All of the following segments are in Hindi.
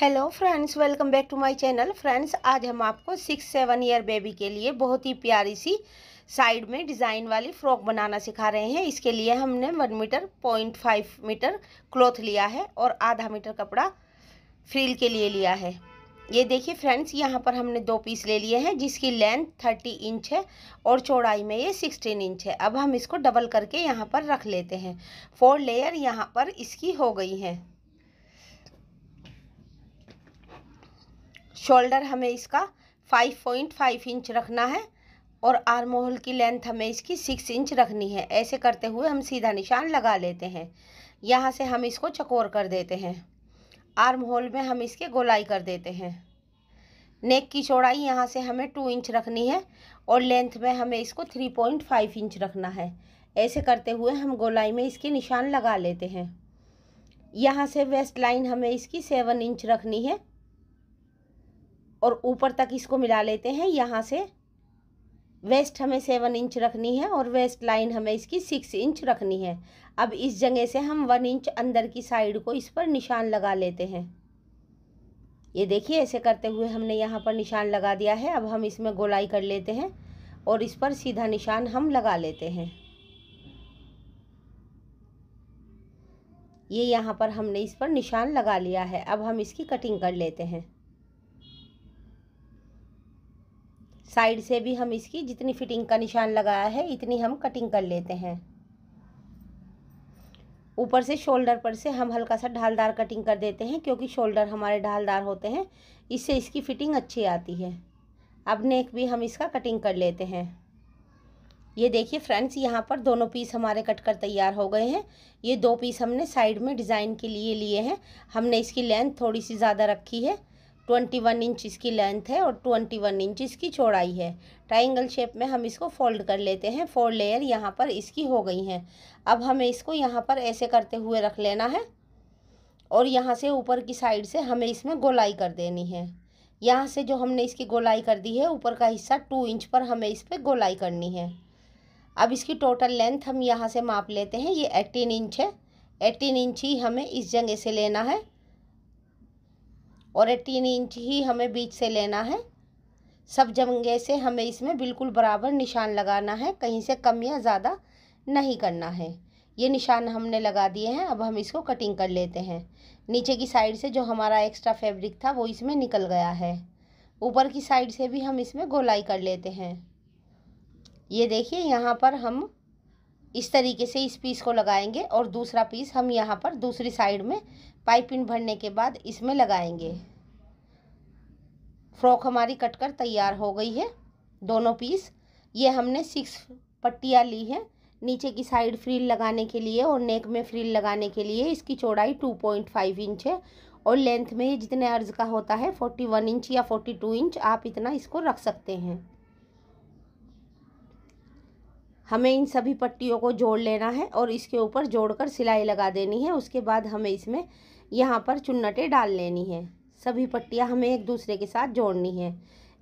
hello friends welcome back to my channel friends आज हम आपको सिक्स सेवन ईयर बेबी के लिए बहुत ही प्यारी सी साइड में डिज़ाइन वाली फ्रॉक बनाना सिखा रहे हैं इसके लिए हमने one metre point five metre cloth लिया है और आधा मीटर कपड़ा फ्रील के लिए लिया है ये देखिए फ्रेंड्स यहाँ पर हमने दो पीस ले लिए हैं जिसकी लेंथ थर्टी इंच है और चौड़ाई में ये सिक्सटीन इंच है अब हम इसको डबल करके यहाँ पर रख लेते हैं फोर लेयर यहाँ पर इसकी हो गई हैं शोल्डर हमें इसका फाइव पॉइंट फाइव इंच रखना है और आर्म होल की लेंथ हमें इसकी सिक्स इंच रखनी है ऐसे करते हुए हम सीधा निशान लगा लेते हैं यहाँ से हम इसको चकोर कर देते हैं आर्म होल में हम इसके गोलाई कर देते हैं नेक की चौड़ाई यहाँ से हमें टू इंच रखनी है और लेंथ में हमें इसको थ्री पॉइंट फाइव इंच रखना है ऐसे करते हुए हम गोलाई में इसके निशान लगा लेते हैं यहाँ से वेस्ट लाइन हमें इसकी सेवन इंच रखनी है और ऊपर तक इसको मिला लेते हैं यहाँ से वेस्ट हमें सेवन इंच रखनी है और वेस्ट लाइन हमें इसकी सिक्स इंच रखनी है अब इस जगह से हम वन इंच अंदर की साइड को इस पर निशान लगा लेते हैं ये देखिए ऐसे करते हुए हमने यहाँ पर निशान लगा दिया है अब हम इसमें गोलाई कर लेते हैं और इस पर सीधा निशान हम लगा लेते हैं ये यहाँ पर हमने इस पर निशान लगा लिया है अब हम इसकी कटिंग कर लेते हैं साइड से भी हम इसकी जितनी फिटिंग का निशान लगाया है इतनी हम कटिंग कर लेते हैं ऊपर से शोल्डर पर से हम हल्का सा ढालदार कटिंग कर देते हैं क्योंकि शोल्डर हमारे ढालदार होते हैं इससे इसकी फिटिंग अच्छी आती है अब नेक भी हम इसका कटिंग कर लेते हैं ये देखिए फ्रेंड्स यहाँ पर दोनों पीस हमारे कट कर तैयार हो गए हैं ये दो पीस हमने साइड में डिज़ाइन के लिए लिए हैं हमने इसकी लेंथ थोड़ी सी ज़्यादा रखी है ट्वेंटी वन इंच इसकी लेंथ है और ट्वेंटी वन इंच इसकी चौड़ाई है ट्राइंगल शेप में हम इसको फोल्ड कर लेते हैं फोर लेयर यहाँ पर इसकी हो गई हैं अब हमें इसको यहाँ पर ऐसे करते हुए रख लेना है और यहाँ से ऊपर की साइड से हमें इसमें गोलाई कर देनी है यहाँ से जो हमने इसकी गोलाई कर दी है ऊपर का हिस्सा टू इंच पर हमें इस पर गोलाई करनी है अब इसकी टोटल लेंथ हम यहाँ से माप लेते हैं ये एटीन इंच है एटीन इंच ही हमें इस जगह से लेना है और ये तीन इंच ही हमें बीच से लेना है सब जंगे से हमें इसमें बिल्कुल बराबर निशान लगाना है कहीं से कम या ज़्यादा नहीं करना है ये निशान हमने लगा दिए हैं अब हम इसको कटिंग कर लेते हैं नीचे की साइड से जो हमारा एक्स्ट्रा फैब्रिक था वो इसमें निकल गया है ऊपर की साइड से भी हम इसमें गोलाई कर लेते हैं ये देखिए यहाँ पर हम इस तरीके से इस पीस को लगाएंगे और दूसरा पीस हम यहाँ पर दूसरी साइड में पाइपिन भरने के बाद इसमें लगाएंगे फ्रॉक हमारी कटकर तैयार हो गई है दोनों पीस ये हमने सिक्स पट्टियाँ ली हैं नीचे की साइड फ्रील लगाने के लिए और नेक में फ्रील लगाने के लिए इसकी चौड़ाई टू पॉइंट फाइव इंच है और लेंथ में ये जितने अर्ज का होता है फोर्टी वन इंच या फोर्टी टू इंच आप इतना इसको रख सकते हैं हमें इन सभी पट्टियों को जोड़ लेना है और इसके ऊपर जोड़कर सिलाई लगा देनी है उसके बाद हमें इसमें यहाँ पर चुन्नटें डाल लेनी है सभी पट्टियाँ हमें एक दूसरे के साथ जोड़नी है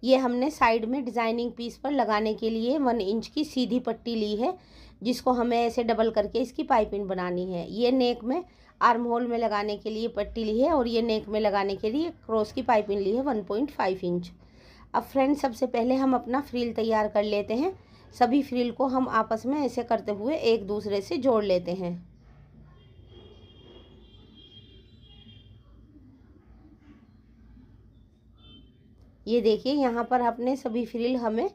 ये हमने साइड में डिज़ाइनिंग पीस पर लगाने के लिए वन इंच की सीधी पट्टी ली है जिसको हमें ऐसे डबल करके इसकी पाइपिंग बनानी है ये नेक में आर्म होल में लगाने के लिए पट्टी ली है और ये नेक में लगाने के लिए क्रॉस की पाइपिंग ली है वन पॉइंट फाइव इंच अब फ्रेंड सबसे पहले हम अपना फ्रिल तैयार कर लेते हैं सभी फ्रिल को हम आपस में ऐसे करते हुए एक दूसरे से जोड़ लेते हैं ये देखिए यहाँ पर अपने सभी फ्रिल हमें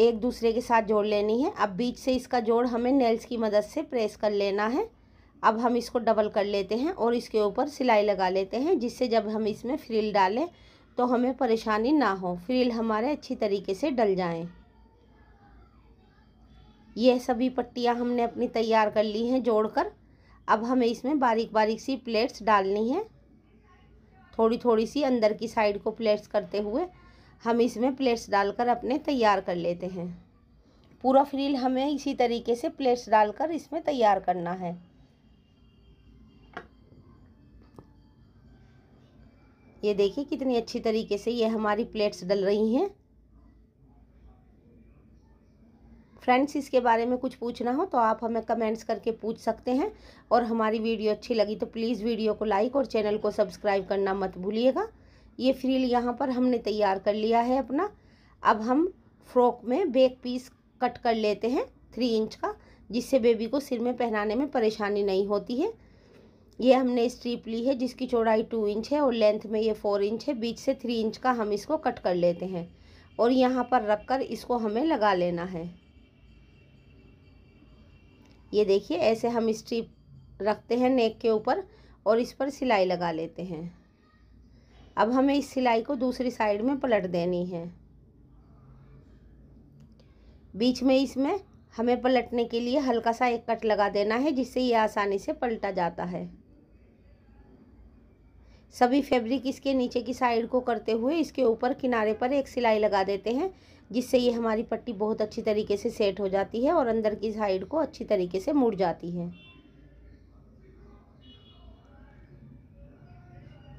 एक दूसरे के साथ जोड़ लेनी है अब बीच से इसका जोड़ हमें नेल्स की मदद से प्रेस कर लेना है अब हम इसको डबल कर लेते हैं और इसके ऊपर सिलाई लगा लेते हैं जिससे जब हम इसमें फ्रिल डालें तो हमें परेशानी ना हो फ्रिल हमारे अच्छी तरीके से डल जाएं यह सभी पट्टियां हमने अपनी तैयार कर ली हैं जोड़कर अब हमें इसमें बारीक बारीक सी प्लेट्स डालनी है थोड़ी थोड़ी सी अंदर की साइड को प्लेट्स करते हुए हम इसमें प्लेट्स डालकर अपने तैयार कर लेते हैं पूरा फ्रील हमें इसी तरीके से प्लेट्स डालकर इसमें तैयार करना है ये देखिए कितनी अच्छी तरीके से ये हमारी प्लेट्स डल रही हैं फ्रेंड्स इसके बारे में कुछ पूछना हो तो आप हमें कमेंट्स करके पूछ सकते हैं और हमारी वीडियो अच्छी लगी तो प्लीज़ वीडियो को लाइक और चैनल को सब्सक्राइब करना मत भूलिएगा ये फ्रिल यहाँ पर हमने तैयार कर लिया है अपना अब हम फ्रॉक में बेक पीस कट कर लेते हैं थ्री इंच का जिससे बेबी को सिर में पहनाने में परेशानी नहीं होती है ये हमने स्ट्रीप ली है जिसकी चौड़ाई टू इंच है और लेंथ में ये फोर इंच है बीच से थ्री इंच का हम इसको कट कर लेते हैं और यहाँ पर रख कर इसको हमें लगा लेना है ये देखिए ऐसे हम स्ट्रिप रखते हैं नेक के ऊपर और इस पर सिलाई लगा लेते हैं अब हमें इस सिलाई को दूसरी साइड में पलट देनी है बीच में इसमें हमें पलटने के लिए हल्का सा एक कट लगा देना है जिससे ये आसानी से पलटा जाता है सभी फैब्रिक इसके नीचे की साइड को करते हुए इसके ऊपर किनारे पर एक सिलाई लगा देते हैं जिससे ये हमारी पट्टी बहुत अच्छी तरीके से सेट हो जाती है और अंदर की साइड को अच्छी तरीके से मुड़ जाती है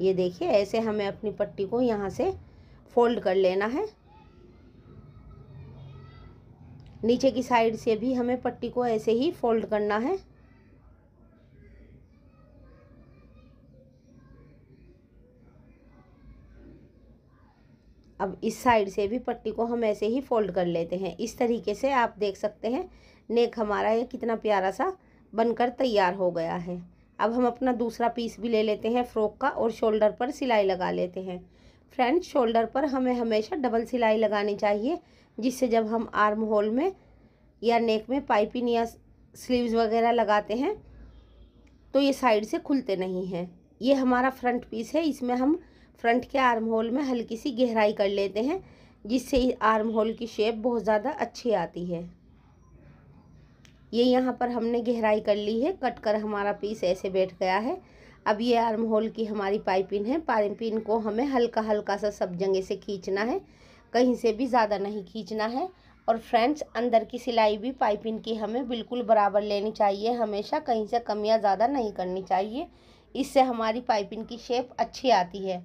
ये देखिए ऐसे हमें अपनी पट्टी को यहाँ से फोल्ड कर लेना है नीचे की साइड से भी हमें पट्टी को ऐसे ही फोल्ड करना है अब इस साइड से भी पट्टी को हम ऐसे ही फोल्ड कर लेते हैं इस तरीके से आप देख सकते हैं नेक हमारा ये कितना प्यारा सा बनकर तैयार हो गया है अब हम अपना दूसरा पीस भी ले लेते हैं फ्रॉक का और शोल्डर पर सिलाई लगा लेते हैं फ्रेंड्स शोल्डर पर हमें हमेशा डबल सिलाई लगानी चाहिए जिससे जब हम आर्म होल में या नेक में पाइपिंग या स्लीव्स वगैरह लगाते हैं तो ये साइड से खुलते नहीं हैं ये हमारा फ्रंट पीस है इसमें हम फ्रंट के आर्म होल में हल्की सी गहराई कर लेते हैं जिससे आर्म होल की शेप बहुत ज़्यादा अच्छी आती है ये यहाँ पर हमने गहराई कर ली है कट कर हमारा पीस ऐसे बैठ गया है अब ये आर्म होल की हमारी पाइपिन है पाइपिन को हमें हल्का हल्का सा सब जगह से खींचना है कहीं से भी ज़्यादा नहीं खींचना है और फ्रेंड्स अंदर की सिलाई भी पाइपिन की हमें बिल्कुल बराबर लेनी चाहिए हमेशा कहीं से कमियाँ ज़्यादा नहीं करनी चाहिए इससे हमारी पाइपिन की शेप अच्छी आती है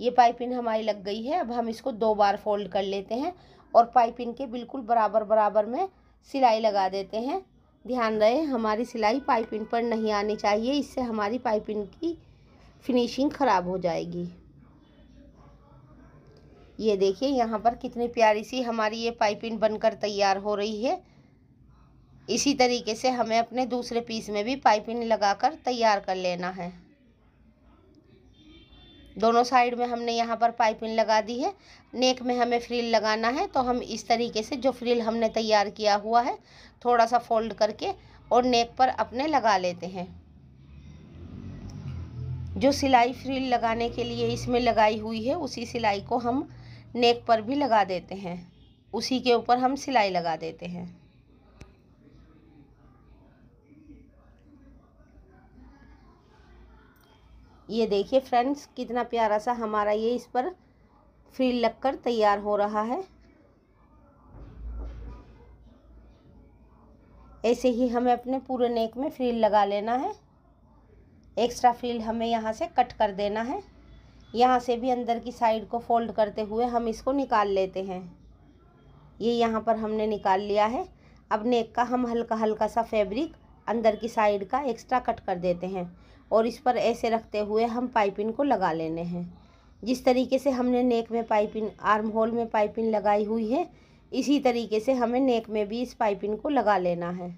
ये पाइपिंग हमारी लग गई है अब हम इसको दो बार फोल्ड कर लेते हैं और पाइपिंग के बिल्कुल बराबर बराबर में सिलाई लगा देते हैं ध्यान रहे हमारी सिलाई पाइपिंग पर नहीं आनी चाहिए इससे हमारी पाइपिंग की फिनिशिंग ख़राब हो जाएगी ये देखिए यहाँ पर कितनी प्यारी सी हमारी ये पाइपिंग बनकर तैयार हो रही है इसी तरीके से हमें अपने दूसरे पीस में भी पाइपिंग लगाकर तैयार कर लेना है दोनों साइड में हमने यहाँ पर पाइपिंग लगा दी है नेक में हमें फ्रिल लगाना है तो हम इस तरीके से जो फ्रिल हमने तैयार किया हुआ है थोड़ा सा फोल्ड करके और नेक पर अपने लगा लेते हैं जो सिलाई फ्रिल लगाने के लिए इसमें लगाई हुई है उसी सिलाई को हम नेक पर भी लगा देते हैं उसी के ऊपर हम सिलाई लगा देते हैं ये देखिए फ्रेंड्स कितना प्यारा सा हमारा ये इस पर फ्री लगकर तैयार हो रहा है ऐसे ही हमें अपने पूरे नेक में फ्रील लगा लेना है एक्स्ट्रा फ्रील हमें यहाँ से कट कर देना है यहाँ से भी अंदर की साइड को फोल्ड करते हुए हम इसको निकाल लेते हैं ये यहाँ पर हमने निकाल लिया है अब नेक का हम हल्का हल्का सा फैब्रिक अंदर की साइड का एक्स्ट्रा कट कर देते हैं और इस पर ऐसे रखते हुए हम पाइपिन को लगा लेने हैं जिस तरीके से हमने नेक में पाइपिंग आर्म होल में पाइपिंग लगाई हुई है इसी तरीके से हमें नेक में भी इस पाइपिन को लगा लेना है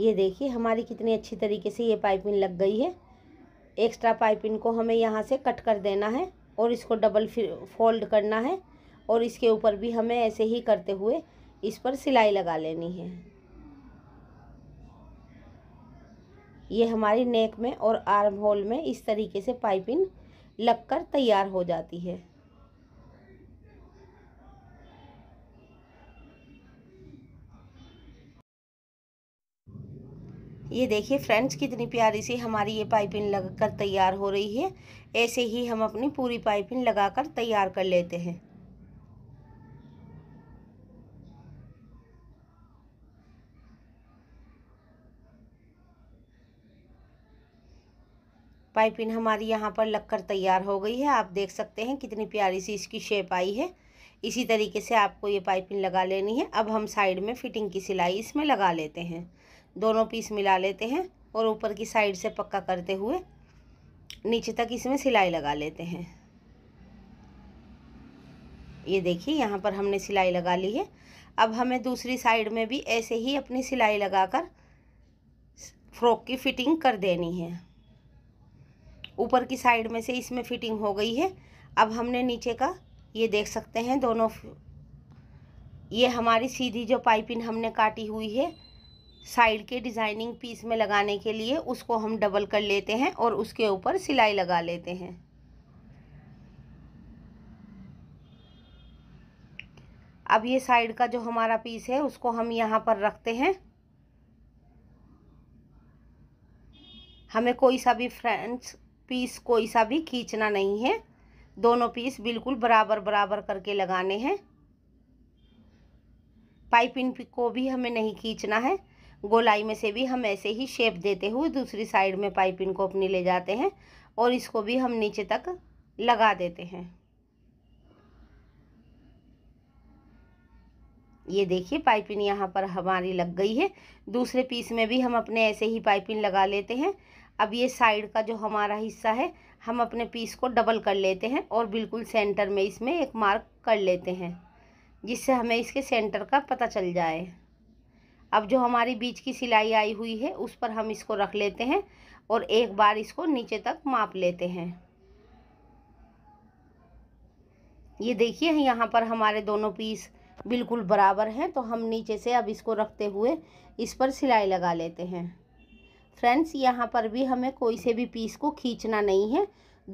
ये देखिए हमारी कितनी अच्छी तरीके से ये पाइपिंग लग गई है एक्स्ट्रा पाइपिंग को हमें यहाँ से कट कर देना है और इसको डबल फोल्ड करना है और इसके ऊपर भी हमें ऐसे ही करते हुए इस पर सिलाई लगा लेनी है ये हमारी नेक में और आर्म होल में इस तरीके से पाइपिंग लगकर तैयार हो जाती है ये देखिए फ्रेंड्स कितनी प्यारी सी हमारी ये पाइपिंग लग कर तैयार हो रही है ऐसे ही हम अपनी पूरी पाइपिंग लगा कर तैयार कर लेते हैं पाइपिंग हमारी यहाँ पर लगकर तैयार हो गई है आप देख सकते हैं कितनी प्यारी सी इसकी शेप आई है इसी तरीके से आपको ये पाइपिंग लगा लेनी है अब हम साइड में फिटिंग की सिलाई इसमें लगा लेते हैं दोनों पीस मिला लेते हैं और ऊपर की साइड से पक्का करते हुए नीचे तक इसमें सिलाई लगा लेते हैं ये देखिए यहाँ पर हमने सिलाई लगा ली है अब हमें दूसरी साइड में भी ऐसे ही अपनी सिलाई लगाकर फ्रॉक की फिटिंग कर देनी है ऊपर की साइड में से इसमें फिटिंग हो गई है अब हमने नीचे का ये देख सकते हैं दोनों ये हमारी सीधी जो पाइपिंग हमने काटी हुई है साइड के डिज़ाइनिंग पीस में लगाने के लिए उसको हम डबल कर लेते हैं और उसके ऊपर सिलाई लगा लेते हैं अब ये साइड का जो हमारा पीस है उसको हम यहाँ पर रखते हैं हमें कोई सा भी फ्रेंच पीस कोई सा भी खींचना नहीं है दोनों पीस बिल्कुल बराबर बराबर करके लगाने हैं पाइपिंग को भी हमें नहीं खींचना है गोलाई में से भी हम ऐसे ही शेप देते हुए दूसरी साइड में पाइपिंग को अपनी ले जाते हैं और इसको भी हम नीचे तक लगा देते हैं ये देखिए पाइपिंग यहाँ पर हमारी लग गई है दूसरे पीस में भी हम अपने ऐसे ही पाइपिंग लगा लेते हैं अब ये साइड का जो हमारा हिस्सा है हम अपने पीस को डबल कर लेते हैं और बिल्कुल सेंटर में इसमें एक मार्क कर लेते हैं जिससे हमें इसके सेंटर का पता चल जाए अब जो हमारी बीच की सिलाई आई हुई है उस पर हम इसको रख लेते हैं और एक बार इसको नीचे तक माप लेते हैं ये देखिए यहाँ पर हमारे दोनों पीस बिल्कुल बराबर हैं तो हम नीचे से अब इसको रखते हुए इस पर सिलाई लगा लेते हैं फ्रेंड्स यहाँ पर भी हमें कोई से भी पीस को खींचना नहीं है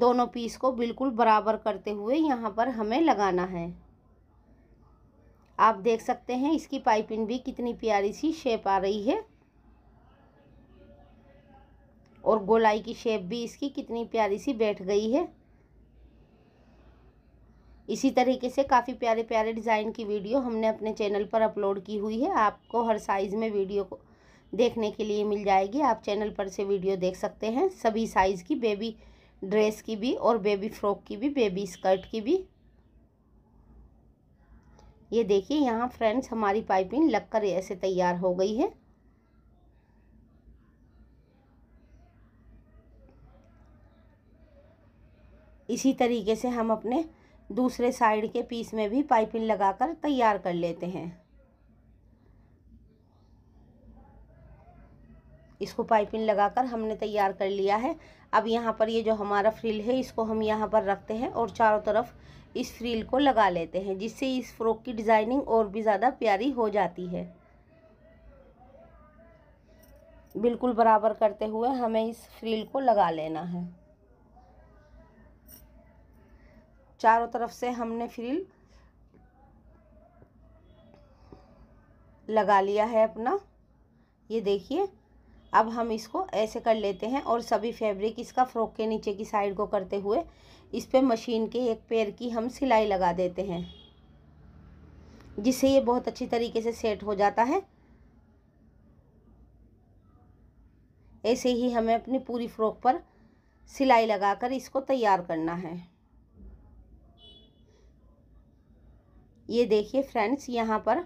दोनों पीस को बिल्कुल बराबर करते हुए यहाँ पर हमें लगाना है आप देख सकते हैं इसकी पाइपिंग भी कितनी प्यारी सी शेप आ रही है और गोलाई की शेप भी इसकी कितनी प्यारी सी बैठ गई है इसी तरीके से काफ़ी प्यारे प्यारे डिज़ाइन की वीडियो हमने अपने चैनल पर अपलोड की हुई है आपको हर साइज़ में वीडियो को देखने के लिए मिल जाएगी आप चैनल पर से वीडियो देख सकते हैं सभी साइज़ की बेबी ड्रेस की भी और बेबी फ्रॉक की भी बेबी स्कर्ट की भी ये देखिए यहाँ फ्रेंड्स हमारी पाइपिंग लगकर ऐसे तैयार हो गई है इसी तरीके से हम अपने दूसरे साइड के पीस में भी पाइपिंग लगाकर तैयार कर लेते हैं इसको पाइपिंग लगाकर हमने तैयार कर लिया है अब यहाँ पर ये जो हमारा फ्रिल है इसको हम यहाँ पर रखते हैं और चारों तरफ इस फ्रील को लगा लेते हैं जिससे इस फ्रॉक की डिज़ाइनिंग और भी ज़्यादा प्यारी हो जाती है बिल्कुल बराबर करते हुए हमें इस फ्रील को लगा लेना है चारों तरफ से हमने फ्रील लगा लिया है अपना ये देखिए अब हम इसको ऐसे कर लेते हैं और सभी फैब्रिक इसका फ्रॉक के नीचे की साइड को करते हुए इस पर मशीन के एक पैर की हम सिलाई लगा देते हैं जिससे ये बहुत अच्छी तरीके से सेट हो जाता है ऐसे ही हमें अपनी पूरी फ्रॉक पर सिलाई लगाकर इसको तैयार करना है ये देखिए फ्रेंड्स यहाँ पर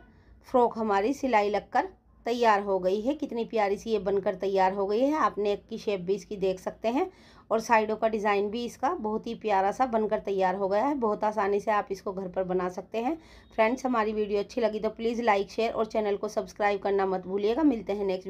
फ्रॉक हमारी सिलाई लगकर तैयार हो गई है कितनी प्यारी सी ये बनकर तैयार हो गई है आप नेक की शेप भी इसकी देख सकते हैं और साइडों का डिज़ाइन भी इसका बहुत ही प्यारा सा बनकर तैयार हो गया है बहुत आसानी से आप इसको घर पर बना सकते हैं फ्रेंड्स हमारी वीडियो अच्छी लगी तो प्लीज़ लाइक शेयर और चैनल को सब्सक्राइब करना मत भूलिएगा मिलते हैं नेक्स्ट